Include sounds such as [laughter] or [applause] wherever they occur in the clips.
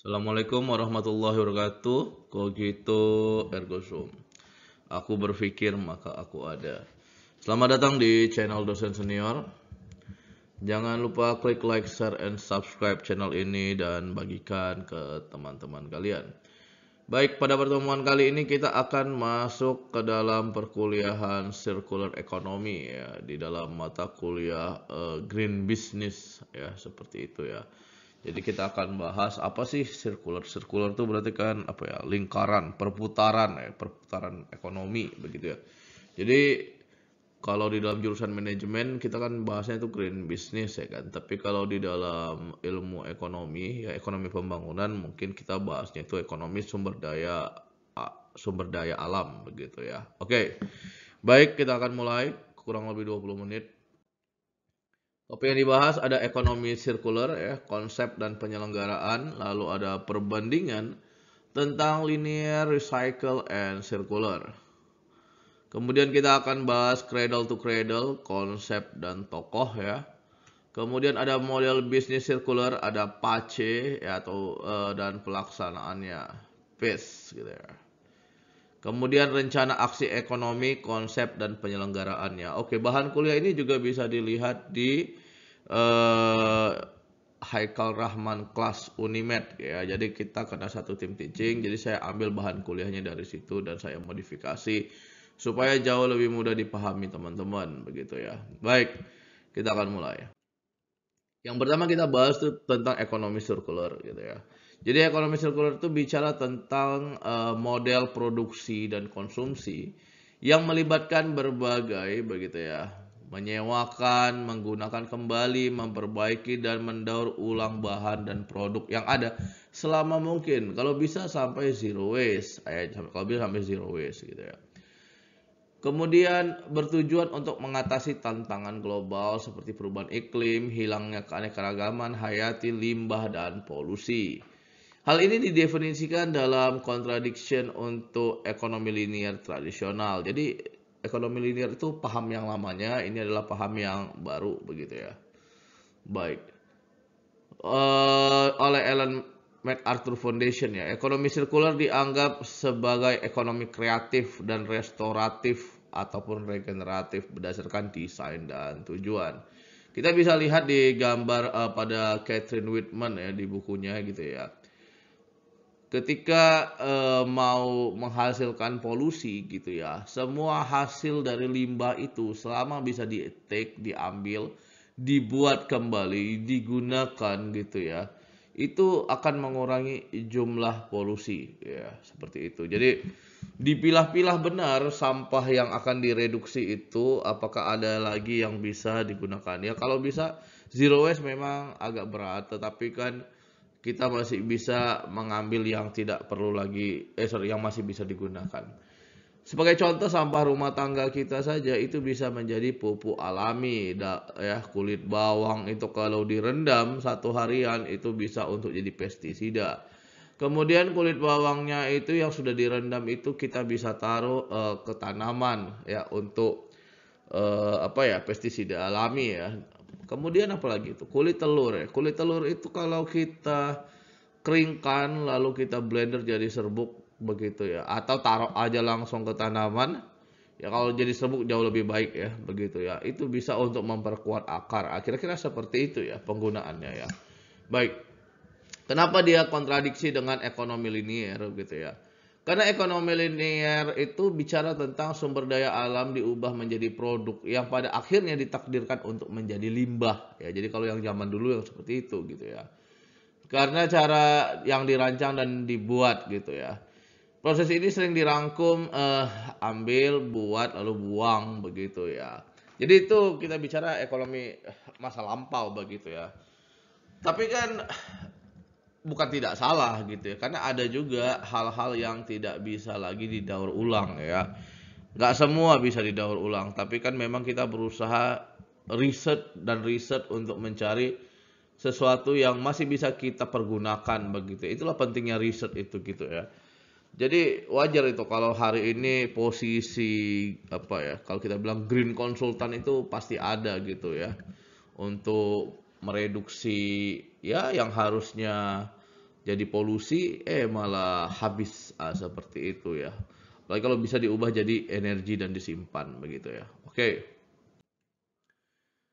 Assalamualaikum warahmatullahi wabarakatuh. Kogito ergo sum. Aku berpikir maka aku ada. Selamat datang di channel dosen senior. Jangan lupa klik like, share, and subscribe channel ini dan bagikan ke teman-teman kalian. Baik, pada pertemuan kali ini kita akan masuk ke dalam perkuliahan circular economy ya, di dalam mata kuliah uh, green business ya, seperti itu ya. Jadi kita akan bahas apa sih sirkular. Sirkular itu berarti kan apa ya lingkaran, perputaran ya, perputaran ekonomi begitu ya. Jadi kalau di dalam jurusan manajemen kita kan bahasnya itu green business ya kan. Tapi kalau di dalam ilmu ekonomi ya ekonomi pembangunan mungkin kita bahasnya itu ekonomi sumber daya sumber daya alam begitu ya. Oke. Baik, kita akan mulai kurang lebih 20 menit Topik yang dibahas ada ekonomi sirkuler, ya, konsep dan penyelenggaraan, lalu ada perbandingan tentang linear, recycle, and circular. Kemudian kita akan bahas cradle to cradle, konsep dan tokoh ya. Kemudian ada model bisnis circular, ada pace ya, atau uh, dan pelaksanaannya, pace gitu ya. Kemudian rencana aksi ekonomi, konsep dan penyelenggaraannya. Oke, bahan kuliah ini juga bisa dilihat di uh, Haikal Rahman kelas Unimed ya. Jadi kita karena satu tim teaching, jadi saya ambil bahan kuliahnya dari situ dan saya modifikasi supaya jauh lebih mudah dipahami teman-teman begitu ya. Baik, kita akan mulai. Yang pertama kita bahas tentang ekonomi circular, gitu ya. Jadi ekonomi sirkuler itu bicara tentang uh, model produksi dan konsumsi yang melibatkan berbagai begitu ya, menyewakan, menggunakan kembali, memperbaiki dan mendaur ulang bahan dan produk yang ada selama mungkin. Kalau bisa sampai zero waste, eh, kalau bisa sampai zero waste gitu ya. Kemudian bertujuan untuk mengatasi tantangan global seperti perubahan iklim, hilangnya keanekaragaman hayati, limbah, dan polusi. Hal ini didefinisikan dalam contradiction untuk ekonomi linear tradisional. Jadi ekonomi linear itu paham yang lamanya, ini adalah paham yang baru begitu ya. Baik. Uh, oleh Ellen MacArthur Foundation ya, ekonomi sirkular dianggap sebagai ekonomi kreatif dan restoratif ataupun regeneratif berdasarkan desain dan tujuan. Kita bisa lihat di gambar uh, pada Catherine Whitman ya di bukunya gitu ya ketika e, mau menghasilkan polusi gitu ya semua hasil dari limbah itu selama bisa di take diambil dibuat kembali digunakan gitu ya itu akan mengurangi jumlah polusi ya seperti itu jadi dipilah-pilah benar sampah yang akan direduksi itu apakah ada lagi yang bisa digunakan ya kalau bisa zero waste memang agak berat tetapi kan kita masih bisa mengambil yang tidak perlu lagi eh sorry yang masih bisa digunakan. Sebagai contoh sampah rumah tangga kita saja itu bisa menjadi pupuk alami da, ya kulit bawang itu kalau direndam satu harian itu bisa untuk jadi pestisida. Kemudian kulit bawangnya itu yang sudah direndam itu kita bisa taruh uh, ke tanaman ya untuk uh, apa ya pestisida alami ya Kemudian apalagi itu kulit telur ya. Kulit telur itu kalau kita keringkan lalu kita blender jadi serbuk begitu ya atau taruh aja langsung ke tanaman ya kalau jadi serbuk jauh lebih baik ya begitu ya itu bisa untuk memperkuat akar ah, kira-kira seperti itu ya penggunaannya ya baik kenapa dia kontradiksi dengan ekonomi linier gitu ya karena ekonomi linear itu bicara tentang sumber daya alam diubah menjadi produk yang pada akhirnya ditakdirkan untuk menjadi limbah. Ya, jadi kalau yang zaman dulu yang seperti itu gitu ya. Karena cara yang dirancang dan dibuat gitu ya. Proses ini sering dirangkum eh, ambil, buat, lalu buang begitu ya. Jadi itu kita bicara ekonomi masa lampau begitu ya. Tapi kan bukan tidak salah gitu ya karena ada juga hal-hal yang tidak bisa lagi didaur ulang ya nggak semua bisa didaur ulang tapi kan memang kita berusaha riset dan riset untuk mencari sesuatu yang masih bisa kita pergunakan begitu itulah pentingnya riset itu gitu ya jadi wajar itu kalau hari ini posisi apa ya kalau kita bilang green consultant itu pasti ada gitu ya untuk mereduksi ya yang harusnya jadi polusi eh malah habis ah, seperti itu ya. Apalagi kalau bisa diubah jadi energi dan disimpan begitu ya. Oke.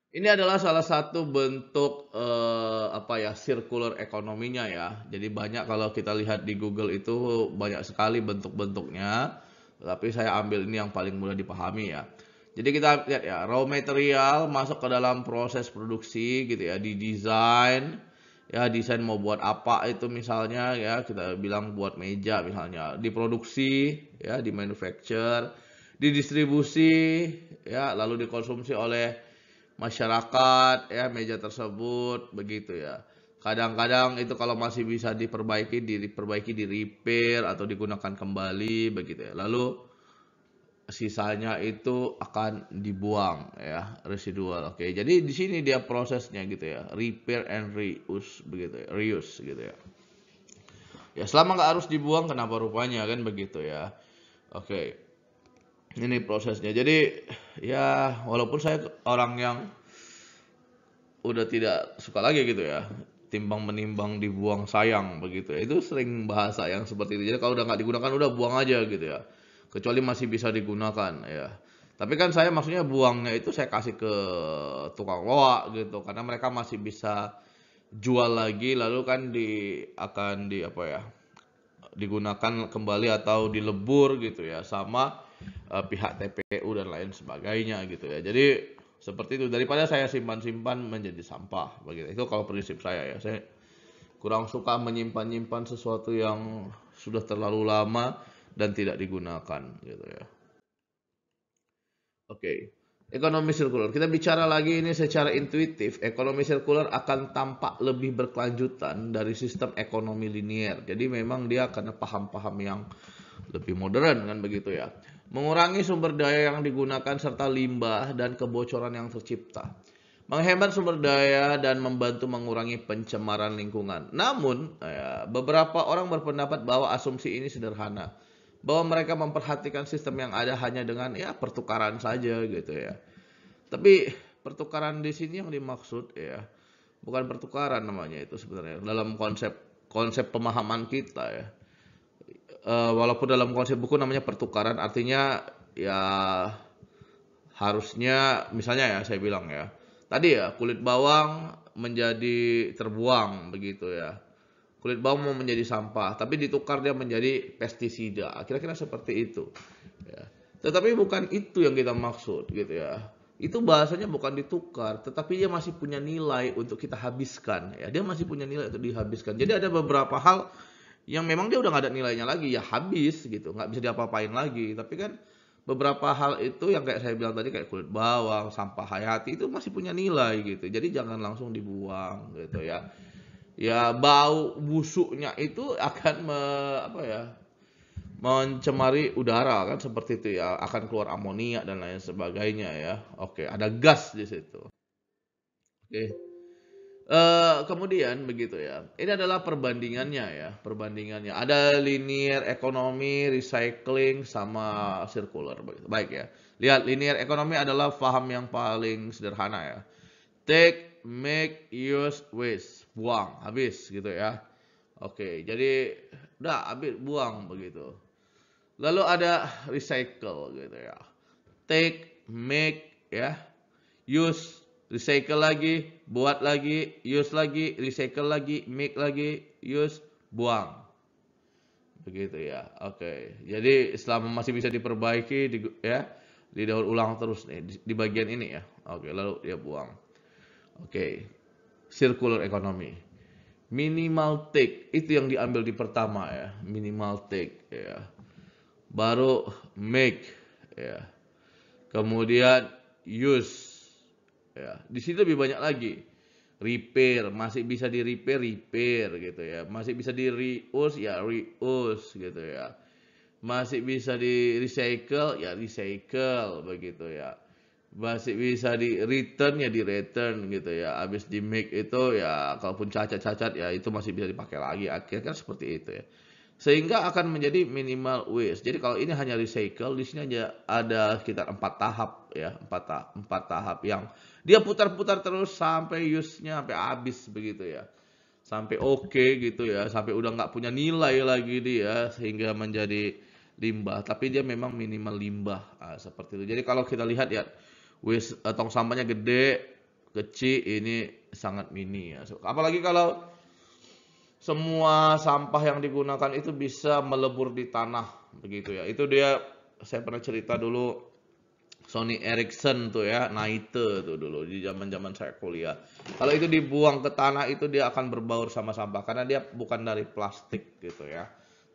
Ini adalah salah satu bentuk eh, apa ya circular ekonominya ya. Jadi banyak kalau kita lihat di Google itu banyak sekali bentuk-bentuknya. Tapi saya ambil ini yang paling mudah dipahami ya. Jadi kita lihat ya, raw material masuk ke dalam proses produksi gitu ya, di desain ya desain mau buat apa itu misalnya ya kita bilang buat meja misalnya, diproduksi ya, di manufacture, didistribusi ya, lalu dikonsumsi oleh masyarakat ya meja tersebut begitu ya. Kadang-kadang itu kalau masih bisa diperbaiki, diperbaiki, di repair atau digunakan kembali begitu ya. Lalu sisanya itu akan dibuang ya residual oke okay. jadi di sini dia prosesnya gitu ya repair and reuse begitu ya. reuse gitu ya ya selama nggak harus dibuang kenapa rupanya kan begitu ya oke okay. ini prosesnya jadi ya walaupun saya orang yang udah tidak suka lagi gitu ya timbang menimbang dibuang sayang begitu ya itu sering bahasa yang seperti itu jadi kalau udah nggak digunakan udah buang aja gitu ya kecuali masih bisa digunakan ya. Tapi kan saya maksudnya buangnya itu saya kasih ke tukang loak gitu karena mereka masih bisa jual lagi lalu kan di akan di apa ya digunakan kembali atau dilebur gitu ya sama uh, pihak TPU dan lain sebagainya gitu ya. Jadi seperti itu daripada saya simpan-simpan menjadi sampah begitu. Itu kalau prinsip saya ya. Saya kurang suka menyimpan-nyimpan sesuatu yang sudah terlalu lama dan tidak digunakan gitu ya. Oke. Okay. Ekonomi sirkular. Kita bicara lagi ini secara intuitif, ekonomi sirkular akan tampak lebih berkelanjutan dari sistem ekonomi linier. Jadi memang dia karena paham-paham yang lebih modern kan begitu ya. Mengurangi sumber daya yang digunakan serta limbah dan kebocoran yang tercipta. Menghemat sumber daya dan membantu mengurangi pencemaran lingkungan. Namun, ya, beberapa orang berpendapat bahwa asumsi ini sederhana bahwa mereka memperhatikan sistem yang ada hanya dengan ya pertukaran saja gitu ya. Tapi pertukaran di sini yang dimaksud ya bukan pertukaran namanya itu sebenarnya dalam konsep konsep pemahaman kita ya. E, walaupun dalam konsep buku namanya pertukaran artinya ya harusnya misalnya ya saya bilang ya tadi ya kulit bawang menjadi terbuang begitu ya kulit bawang mau menjadi sampah, tapi ditukar dia menjadi pestisida. Kira-kira seperti itu. Ya. Tetapi bukan itu yang kita maksud gitu ya. Itu bahasanya bukan ditukar, tetapi dia masih punya nilai untuk kita habiskan. Ya, dia masih punya nilai untuk dihabiskan. Jadi ada beberapa hal yang memang dia udah nggak ada nilainya lagi, ya habis gitu, nggak bisa diapa-apain lagi. Tapi kan beberapa hal itu yang kayak saya bilang tadi kayak kulit bawang, sampah hayati itu masih punya nilai gitu. Jadi jangan langsung dibuang gitu ya ya bau busuknya itu akan me, apa ya mencemari udara kan seperti itu ya akan keluar amonia dan lain sebagainya ya oke ada gas di situ oke e, kemudian begitu ya ini adalah perbandingannya ya perbandingannya ada linear ekonomi recycling sama circular baik ya lihat linear ekonomi adalah paham yang paling sederhana ya take make use waste buang habis gitu ya oke jadi udah habis buang begitu lalu ada recycle gitu ya take make ya use recycle lagi buat lagi use lagi recycle lagi make lagi use buang begitu ya oke jadi selama masih bisa diperbaiki di, ya didaur ulang terus nih di, di bagian ini ya oke lalu dia buang oke circular economy. Minimal take itu yang diambil di pertama ya, minimal take ya. Baru make ya. Kemudian use ya. Di sini lebih banyak lagi. Repair masih bisa di repair, repair gitu ya. Masih bisa di reuse ya, reuse gitu ya. Masih bisa di recycle ya, recycle begitu ya masih bisa di return ya di return gitu ya habis di make itu ya kalaupun cacat-cacat ya itu masih bisa dipakai lagi akhirnya kan seperti itu ya sehingga akan menjadi minimal waste jadi kalau ini hanya recycle di sini aja ada sekitar empat tahap ya empat ta empat tahap yang dia putar-putar terus sampai use-nya sampai habis begitu ya sampai oke okay, gitu ya sampai udah nggak punya nilai lagi dia sehingga menjadi limbah tapi dia memang minimal limbah nah, seperti itu jadi kalau kita lihat ya wis eh, tong sampahnya gede, kecil, ini sangat mini ya. Apalagi kalau semua sampah yang digunakan itu bisa melebur di tanah begitu ya. Itu dia saya pernah cerita dulu Sony Ericsson tuh ya, Naite tuh dulu di zaman-zaman saya kuliah. Kalau itu dibuang ke tanah itu dia akan berbaur sama sampah karena dia bukan dari plastik gitu ya.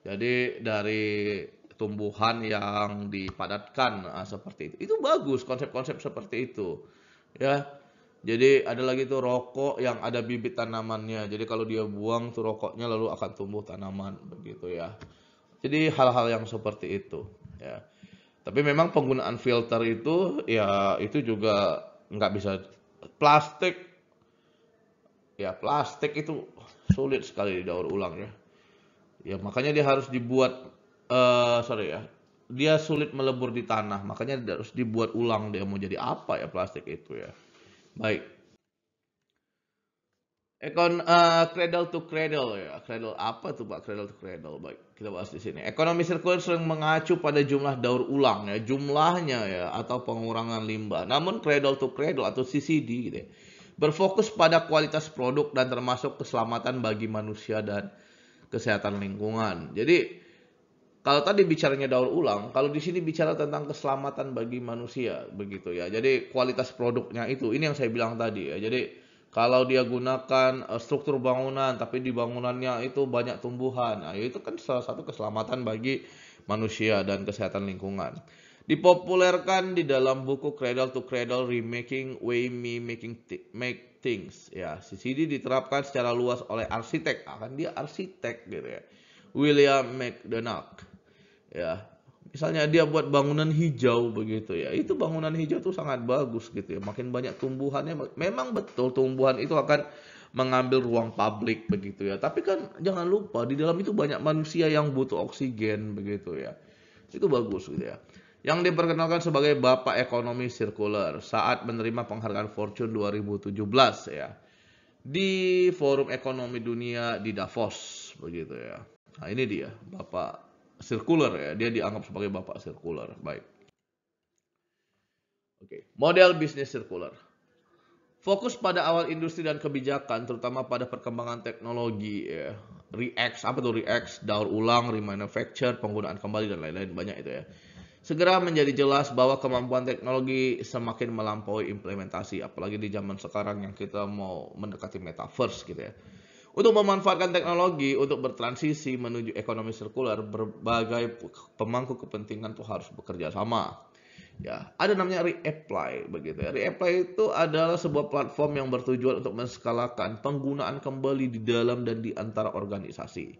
Jadi dari tumbuhan yang dipadatkan nah, seperti itu. Itu bagus konsep-konsep seperti itu. Ya. Jadi ada lagi tuh rokok yang ada bibit tanamannya. Jadi kalau dia buang tuh rokoknya lalu akan tumbuh tanaman begitu ya. Jadi hal-hal yang seperti itu ya. Tapi memang penggunaan filter itu ya itu juga nggak bisa plastik ya plastik itu sulit sekali didaur ulang ya. Ya makanya dia harus dibuat uh, sorry ya, dia sulit melebur di tanah, makanya harus dibuat ulang dia mau jadi apa ya plastik itu ya. Baik. Ekon uh, cradle to cradle ya, cradle apa tuh pak cradle to cradle? Baik, kita bahas di sini. Ekonomi sirkuler sering mengacu pada jumlah daur ulang ya, jumlahnya ya atau pengurangan limbah. Namun cradle to cradle atau CCD gitu ya, berfokus pada kualitas produk dan termasuk keselamatan bagi manusia dan kesehatan lingkungan. Jadi kalau tadi bicaranya daur ulang, kalau di sini bicara tentang keselamatan bagi manusia, begitu ya. Jadi kualitas produknya itu, ini yang saya bilang tadi ya. Jadi kalau dia gunakan eh, struktur bangunan, tapi di bangunannya itu banyak tumbuhan, nah, ya itu kan salah satu keselamatan bagi manusia dan kesehatan lingkungan. Dipopulerkan di dalam buku Cradle to Cradle Remaking Way Me Making Th Make Things ya. CCD diterapkan secara luas oleh arsitek, akan dia arsitek gitu ya. William McDonough ya misalnya dia buat bangunan hijau begitu ya itu bangunan hijau tuh sangat bagus gitu ya makin banyak tumbuhannya memang betul tumbuhan itu akan mengambil ruang publik begitu ya tapi kan jangan lupa di dalam itu banyak manusia yang butuh oksigen begitu ya itu bagus gitu ya yang diperkenalkan sebagai bapak ekonomi sirkuler saat menerima penghargaan Fortune 2017 ya di forum ekonomi dunia di Davos begitu ya nah ini dia bapak Sirkuler ya, dia dianggap sebagai bapak sirkuler. Baik. Oke, model bisnis sirkuler. Fokus pada awal industri dan kebijakan, terutama pada perkembangan teknologi, ya. Re-X, apa tuh re-X? daur ulang, remanufacture, penggunaan kembali, dan lain-lain, banyak itu ya. Segera menjadi jelas bahwa kemampuan teknologi semakin melampaui implementasi, apalagi di zaman sekarang yang kita mau mendekati metaverse gitu ya. Untuk memanfaatkan teknologi untuk bertransisi menuju ekonomi sirkular, berbagai pemangku kepentingan itu harus bekerja sama. Ya, ada namanya reapply begitu ya. Reapply itu adalah sebuah platform yang bertujuan untuk menskalakan penggunaan kembali di dalam dan di antara organisasi.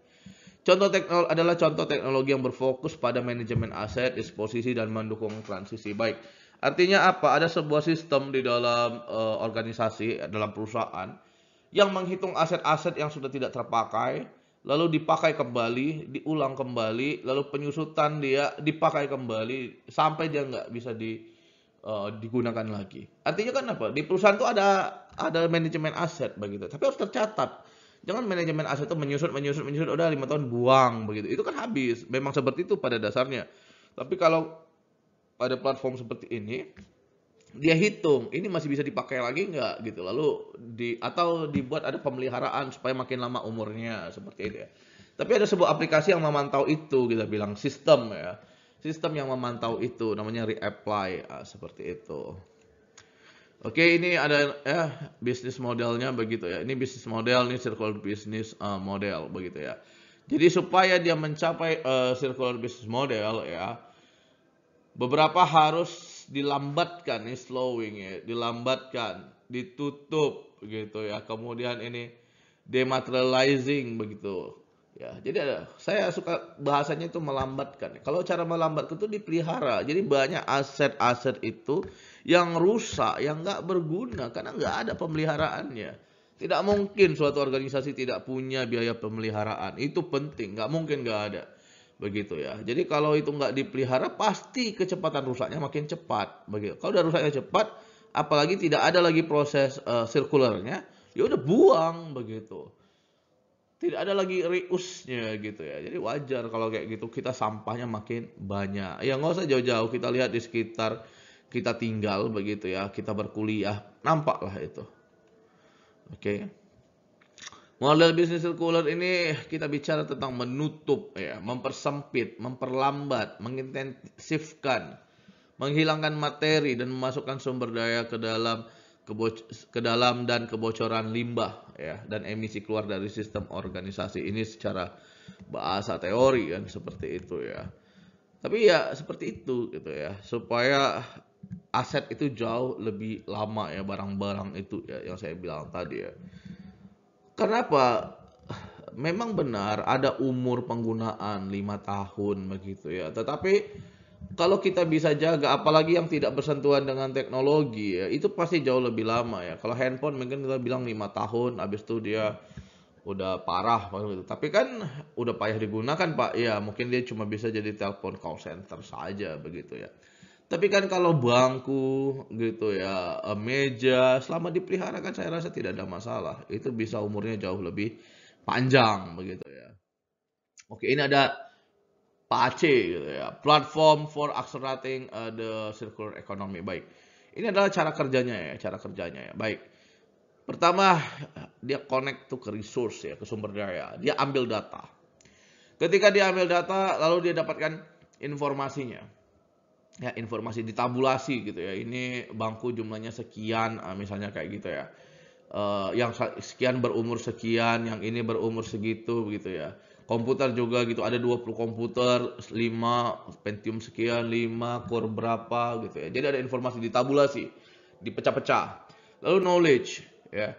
Contoh teknologi adalah contoh teknologi yang berfokus pada manajemen aset, disposisi dan mendukung transisi baik. Artinya apa? Ada sebuah sistem di dalam uh, organisasi, dalam perusahaan yang menghitung aset-aset yang sudah tidak terpakai, lalu dipakai kembali, diulang kembali, lalu penyusutan dia dipakai kembali sampai dia nggak bisa di, uh, digunakan lagi. Artinya kan apa? Di perusahaan itu ada ada manajemen aset begitu, tapi harus tercatat. Jangan manajemen aset itu menyusut, menyusut, menyusut, udah lima tahun buang begitu. Itu kan habis. Memang seperti itu pada dasarnya. Tapi kalau pada platform seperti ini, dia hitung ini masih bisa dipakai lagi nggak gitu lalu di atau dibuat ada pemeliharaan supaya makin lama umurnya seperti itu ya tapi ada sebuah aplikasi yang memantau itu kita bilang sistem ya sistem yang memantau itu namanya reapply ah, seperti itu oke ini ada ya bisnis modelnya begitu ya ini bisnis model ini circular business ah, model begitu ya jadi supaya dia mencapai uh, eh, circular business model ya beberapa harus dilambatkan ini slowing ya dilambatkan ditutup gitu ya kemudian ini dematerializing begitu ya jadi ada saya suka bahasanya itu melambatkan ya. kalau cara melambatkan itu dipelihara jadi banyak aset-aset itu yang rusak yang nggak berguna karena nggak ada pemeliharaannya tidak mungkin suatu organisasi tidak punya biaya pemeliharaan itu penting nggak mungkin nggak ada begitu ya. Jadi kalau itu nggak dipelihara pasti kecepatan rusaknya makin cepat begitu. Kalau udah rusaknya cepat, apalagi tidak ada lagi proses uh, ya udah buang begitu. Tidak ada lagi riusnya gitu ya. Jadi wajar kalau kayak gitu kita sampahnya makin banyak. Ya nggak usah jauh-jauh kita lihat di sekitar kita tinggal begitu ya, kita berkuliah nampaklah itu. Oke. Okay. Model bisnis circular ini kita bicara tentang menutup, ya, mempersempit, memperlambat, mengintensifkan, menghilangkan materi dan memasukkan sumber daya ke dalam ke dalam dan kebocoran limbah ya dan emisi keluar dari sistem organisasi ini secara bahasa teori kan seperti itu ya. Tapi ya seperti itu gitu ya supaya aset itu jauh lebih lama ya barang-barang itu ya yang saya bilang tadi ya kenapa memang benar ada umur penggunaan lima tahun begitu ya tetapi kalau kita bisa jaga apalagi yang tidak bersentuhan dengan teknologi ya itu pasti jauh lebih lama ya kalau handphone mungkin kita bilang lima tahun habis itu dia udah parah gitu. tapi kan udah payah digunakan pak ya mungkin dia cuma bisa jadi telepon call center saja begitu ya tapi kan kalau bangku gitu ya, e, meja, selama dipelihara kan saya rasa tidak ada masalah. Itu bisa umurnya jauh lebih panjang begitu ya. Oke, ini ada PAC gitu ya, platform for accelerating uh, the circular economy. Baik. Ini adalah cara kerjanya ya, cara kerjanya ya. Baik. Pertama, dia connect to ke resource ya, ke sumber daya. Dia ambil data. Ketika dia ambil data, lalu dia dapatkan informasinya ya informasi ditabulasi gitu ya ini bangku jumlahnya sekian ah, misalnya kayak gitu ya uh, yang sekian berumur sekian yang ini berumur segitu gitu ya komputer juga gitu ada 20 komputer 5 Pentium sekian 5 core berapa gitu ya jadi ada informasi ditabulasi dipecah-pecah lalu knowledge ya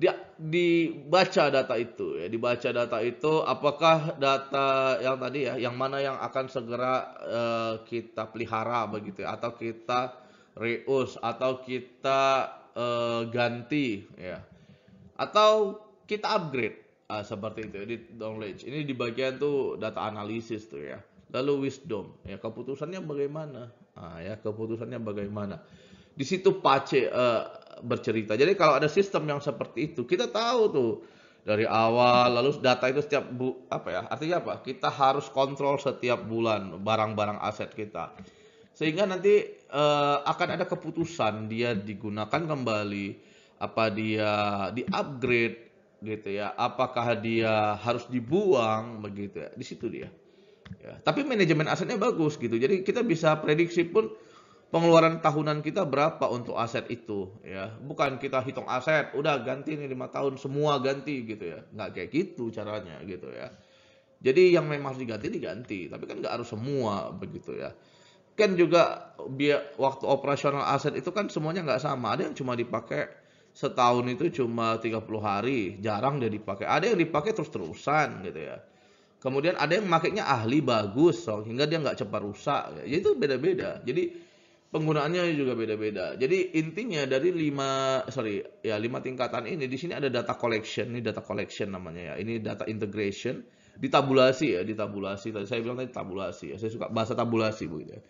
dia dibaca data itu ya dibaca data itu apakah data yang tadi ya yang mana yang akan segera uh, kita pelihara begitu ya, atau kita reuse atau kita uh, ganti ya atau kita upgrade uh, seperti itu di knowledge ini di bagian tuh data analisis tuh ya lalu wisdom ya keputusannya bagaimana nah, ya keputusannya bagaimana di situ pace uh, bercerita. Jadi kalau ada sistem yang seperti itu, kita tahu tuh dari awal lalu data itu setiap bu apa ya? Artinya apa? Kita harus kontrol setiap bulan barang-barang aset kita. Sehingga nanti uh, akan ada keputusan dia digunakan kembali apa dia di-upgrade gitu ya. Apakah dia harus dibuang begitu ya. Di situ dia. Ya, tapi manajemen asetnya bagus gitu. Jadi kita bisa prediksi pun pengeluaran tahunan kita berapa untuk aset itu ya bukan kita hitung aset udah ganti nih lima tahun semua ganti gitu ya nggak kayak gitu caranya gitu ya jadi yang memang harus diganti diganti tapi kan nggak harus semua begitu ya kan juga biar waktu operasional aset itu kan semuanya nggak sama ada yang cuma dipakai setahun itu cuma 30 hari jarang dia dipakai ada yang dipakai terus-terusan gitu ya kemudian ada yang makainya ahli bagus so, dia nggak cepat rusak ya. itu beda-beda jadi penggunaannya juga beda-beda. Jadi intinya dari lima sorry ya lima tingkatan ini di sini ada data collection, ini data collection namanya ya. Ini data integration, ditabulasi ya, ditabulasi. Tadi saya bilang tadi tabulasi ya. Saya suka bahasa tabulasi Bu ya.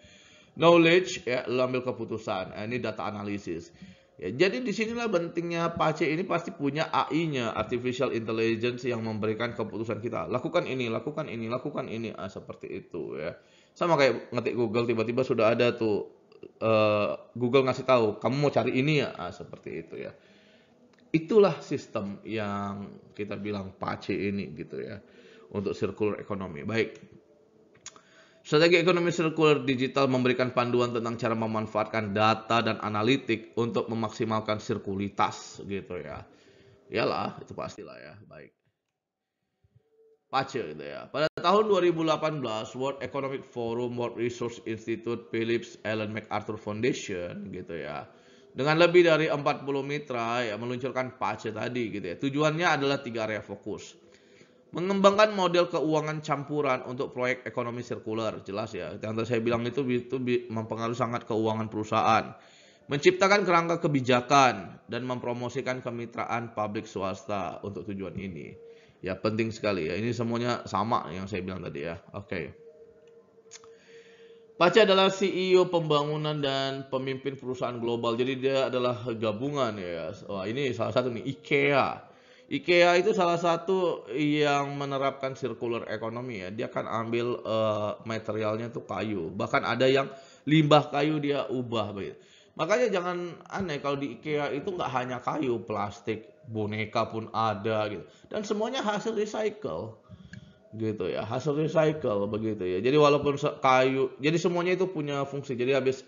Knowledge ya lo ambil keputusan. Ya, ini data analisis. Ya, jadi disinilah pentingnya PACE ini pasti punya AI-nya, artificial intelligence yang memberikan keputusan kita. Lakukan ini, lakukan ini, lakukan ini, ah, seperti itu ya. Sama kayak ngetik Google tiba-tiba sudah ada tuh Eh, Google ngasih tahu kamu mau cari ini ya ah, seperti itu ya itulah sistem yang kita bilang pace ini gitu ya untuk circular ekonomi. baik Strategi ekonomi sirkuler digital memberikan panduan tentang cara memanfaatkan data dan analitik untuk memaksimalkan sirkulitas gitu ya. Iyalah, itu pastilah ya. Baik. Pace gitu ya. Pada tahun 2018, World Economic Forum, World Resource Institute, Phillips, Ellen MacArthur Foundation gitu ya. Dengan lebih dari 40 mitra ya meluncurkan PACE tadi gitu ya. Tujuannya adalah tiga area fokus. Mengembangkan model keuangan campuran untuk proyek ekonomi sirkular, jelas ya. Yang tadi saya bilang itu, itu mempengaruhi sangat keuangan perusahaan. Menciptakan kerangka kebijakan dan mempromosikan kemitraan publik swasta untuk tujuan ini Ya penting sekali ya. Ini semuanya sama yang saya bilang tadi ya. Oke. Okay. Pace adalah CEO pembangunan dan pemimpin perusahaan global. Jadi dia adalah gabungan ya. Wah, ini salah satu nih IKEA. IKEA itu salah satu yang menerapkan circular economy ya. Dia akan ambil uh, materialnya tuh kayu. Bahkan ada yang limbah kayu dia ubah begitu. Makanya jangan aneh kalau di IKEA itu nggak hanya kayu, plastik, boneka pun ada gitu dan semuanya hasil recycle gitu ya hasil recycle begitu ya jadi walaupun kayu jadi semuanya itu punya fungsi jadi habis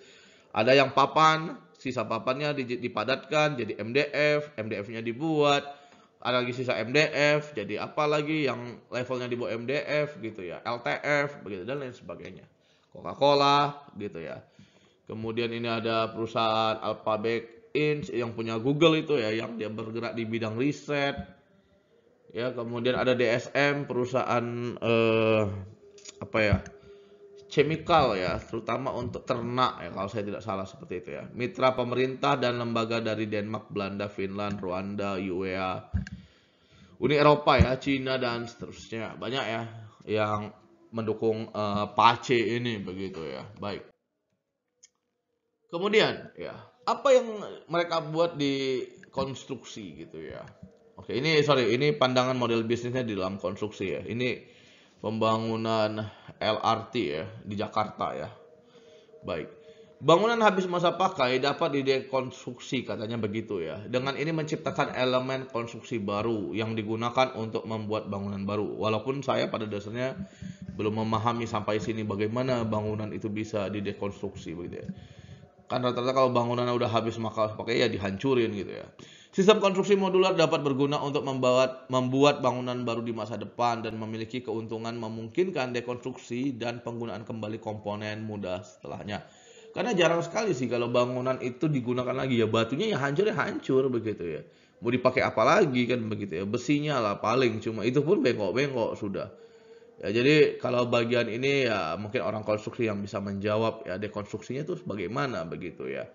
ada yang papan sisa papannya dipadatkan jadi MDF MDF-nya dibuat ada lagi sisa MDF jadi apa lagi yang levelnya dibuat MDF gitu ya LTF begitu dan lain sebagainya Coca-Cola gitu ya kemudian ini ada perusahaan Alphabet Inc yang punya Google itu ya yang dia bergerak di bidang riset ya kemudian ada DSM perusahaan eh, apa ya chemical ya terutama untuk ternak ya kalau saya tidak salah seperti itu ya mitra pemerintah dan lembaga dari Denmark Belanda Finland Rwanda UEA e Uni Eropa ya Cina dan seterusnya banyak ya yang mendukung eh, PACE ini begitu ya baik Kemudian, ya, apa yang mereka buat di konstruksi gitu ya. Oke, ini sorry, ini pandangan model bisnisnya di dalam konstruksi ya. Ini pembangunan LRT ya di Jakarta ya. Baik. Bangunan habis masa pakai dapat didekonstruksi katanya begitu ya. Dengan ini menciptakan elemen konstruksi baru yang digunakan untuk membuat bangunan baru. Walaupun saya pada dasarnya belum memahami sampai sini bagaimana bangunan itu bisa didekonstruksi begitu ya. Kan rata-rata kalau bangunannya udah habis maka pakai ya dihancurin gitu ya. Sistem konstruksi modular dapat berguna untuk membuat, membuat bangunan baru di masa depan dan memiliki keuntungan memungkinkan dekonstruksi dan penggunaan kembali komponen mudah setelahnya. Karena jarang sekali sih kalau bangunan itu digunakan lagi ya batunya ya hancur ya hancur begitu ya. Mau dipakai apa lagi kan begitu ya. Besinya lah paling cuma itu pun bengkok-bengkok sudah. Ya, jadi kalau bagian ini ya mungkin orang konstruksi yang bisa menjawab ya dekonstruksinya itu bagaimana begitu ya.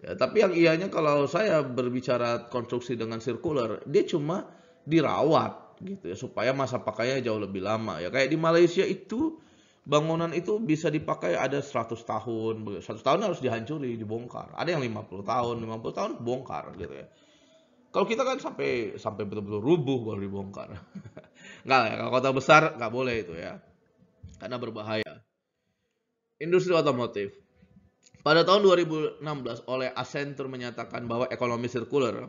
ya tapi yang ianya kalau saya berbicara konstruksi dengan sirkuler dia cuma dirawat gitu ya supaya masa pakainya jauh lebih lama ya. Kayak di Malaysia itu bangunan itu bisa dipakai ada 100 tahun. 100 tahun harus dihancuri, dibongkar. Ada yang 50 tahun, 50 tahun bongkar gitu ya. Kalau kita kan sampai sampai betul-betul rubuh baru dibongkar. [laughs] nggak ya, kalau kota besar nggak boleh itu ya. Karena berbahaya. Industri otomotif. Pada tahun 2016 oleh Accenture menyatakan bahwa ekonomi sirkuler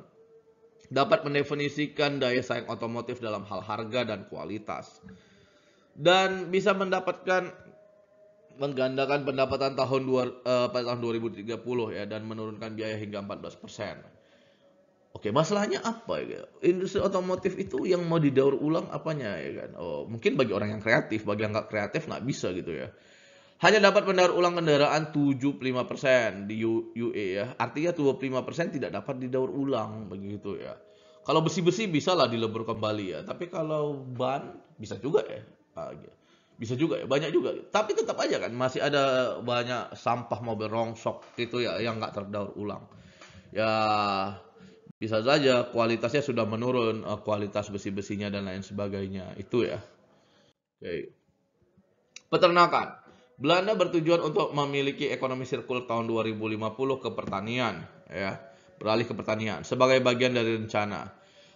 dapat mendefinisikan daya saing otomotif dalam hal harga dan kualitas. Dan bisa mendapatkan menggandakan pendapatan tahun eh, tahun 2030 ya dan menurunkan biaya hingga 14%. persen. Oke, masalahnya apa ya? Industri otomotif itu yang mau didaur ulang apanya ya kan? Oh, mungkin bagi orang yang kreatif, bagi yang nggak kreatif nggak bisa gitu ya. Hanya dapat mendaur ulang kendaraan 75% di UE ya. Artinya 25% tidak dapat didaur ulang begitu ya. Kalau besi-besi bisa lah dilebur kembali ya. Tapi kalau ban bisa juga ya. Ah, iya. Bisa juga ya, banyak juga. Tapi tetap aja kan masih ada banyak sampah mobil rongsok gitu ya yang nggak terdaur ulang. Ya bisa saja kualitasnya sudah menurun, eh, kualitas besi-besinya dan lain sebagainya. Itu ya. Oke. Peternakan. Belanda bertujuan untuk memiliki ekonomi sirkul tahun 2050 ke pertanian, ya. Beralih ke pertanian sebagai bagian dari rencana.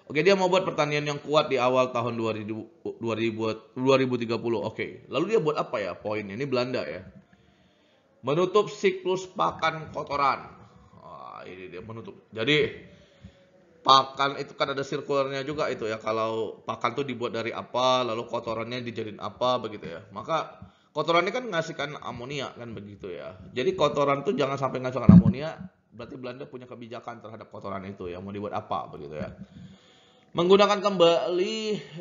Oke, dia mau buat pertanian yang kuat di awal tahun 2000, 2030. Oke. Lalu dia buat apa ya poin ini Belanda ya? Menutup siklus pakan kotoran. ini dia menutup. Jadi, pakan itu kan ada sirkulernya juga itu ya kalau pakan tuh dibuat dari apa lalu kotorannya dijadiin apa begitu ya maka kotorannya kan ngasihkan amonia kan begitu ya jadi kotoran tuh jangan sampai ngasihkan amonia berarti Belanda punya kebijakan terhadap kotoran itu ya mau dibuat apa begitu ya menggunakan kembali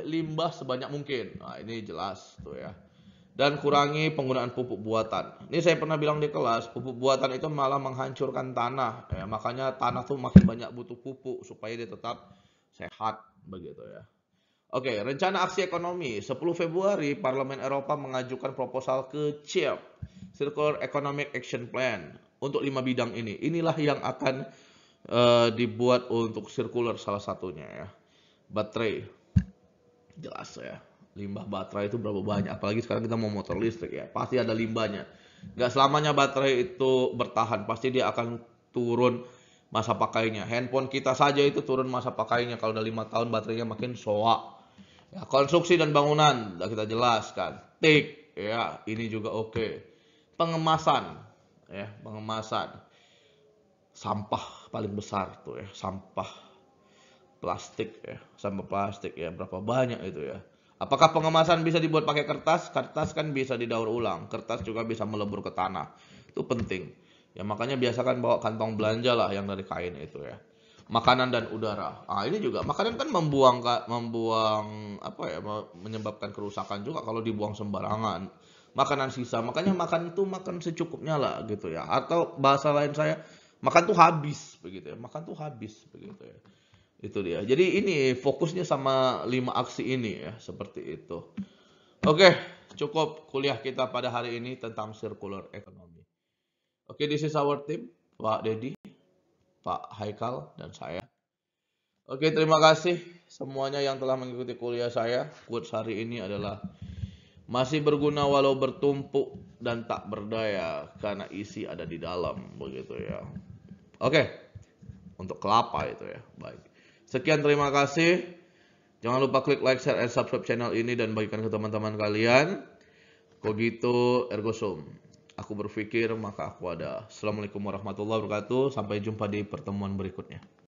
limbah sebanyak mungkin nah ini jelas tuh ya dan kurangi penggunaan pupuk buatan. Ini saya pernah bilang di kelas, pupuk buatan itu malah menghancurkan tanah. Ya, makanya tanah tuh makin banyak butuh pupuk supaya dia tetap sehat begitu ya. Oke, rencana aksi ekonomi. 10 Februari, Parlemen Eropa mengajukan proposal ke CEP, Circular Economic Action Plan, untuk lima bidang ini. Inilah yang akan uh, dibuat untuk circular salah satunya ya. Baterai. Jelas ya limbah baterai itu berapa banyak apalagi sekarang kita mau motor listrik ya pasti ada limbahnya nggak selamanya baterai itu bertahan pasti dia akan turun masa pakainya handphone kita saja itu turun masa pakainya kalau udah lima tahun baterainya makin soak ya, konstruksi dan bangunan udah kita jelaskan tik ya ini juga oke okay. pengemasan ya pengemasan sampah paling besar tuh ya sampah plastik ya sampah plastik ya berapa banyak itu ya Apakah pengemasan bisa dibuat pakai kertas? Kertas kan bisa didaur ulang. Kertas juga bisa melebur ke tanah. Itu penting. Ya makanya biasakan bawa kantong belanja lah yang dari kain itu ya. Makanan dan udara. Ah ini juga makanan kan membuang membuang apa ya menyebabkan kerusakan juga kalau dibuang sembarangan. Makanan sisa. Makanya makan itu makan secukupnya lah gitu ya. Atau bahasa lain saya makan tuh habis begitu ya. Makan tuh habis begitu ya itu dia jadi ini fokusnya sama lima aksi ini ya seperti itu oke cukup kuliah kita pada hari ini tentang circular economy oke this is our team Pak deddy Pak Haikal dan saya Oke, terima kasih semuanya yang telah mengikuti kuliah saya. Quotes hari ini adalah masih berguna walau bertumpuk dan tak berdaya karena isi ada di dalam begitu ya. Oke. Untuk kelapa itu ya. Baik. Sekian terima kasih. Jangan lupa klik like, share, and subscribe channel ini dan bagikan ke teman-teman kalian. Kogito ergo sum. Aku berpikir maka aku ada. Assalamualaikum warahmatullahi wabarakatuh. Sampai jumpa di pertemuan berikutnya.